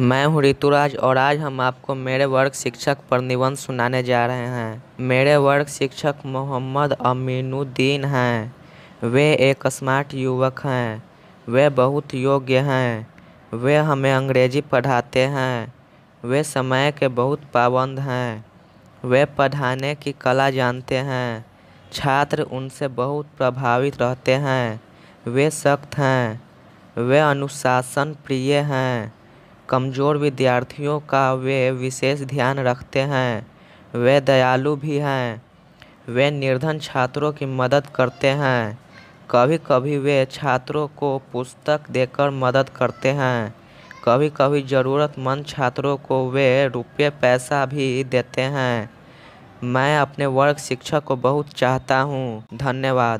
मैं हूँ ऋतुराज और आज हम आपको मेरे वर्ग शिक्षक पर निबंध सुनाने जा रहे हैं मेरे वर्ग शिक्षक मोहम्मद अमीनुद्दीन हैं वे एक स्मार्ट युवक हैं वे बहुत योग्य हैं वे हमें अंग्रेजी पढ़ाते हैं वे समय के बहुत पाबंद हैं वे पढ़ाने की कला जानते हैं छात्र उनसे बहुत प्रभावित रहते हैं वे सख्त हैं वे अनुशासन प्रिय हैं कमज़ोर विद्यार्थियों का वे विशेष ध्यान रखते हैं वे दयालु भी हैं वे निर्धन छात्रों की मदद करते हैं कभी कभी वे छात्रों को पुस्तक देकर मदद करते हैं कभी कभी ज़रूरतमंद छात्रों को वे रुपये पैसा भी देते हैं मैं अपने वर्ग शिक्षक को बहुत चाहता हूँ धन्यवाद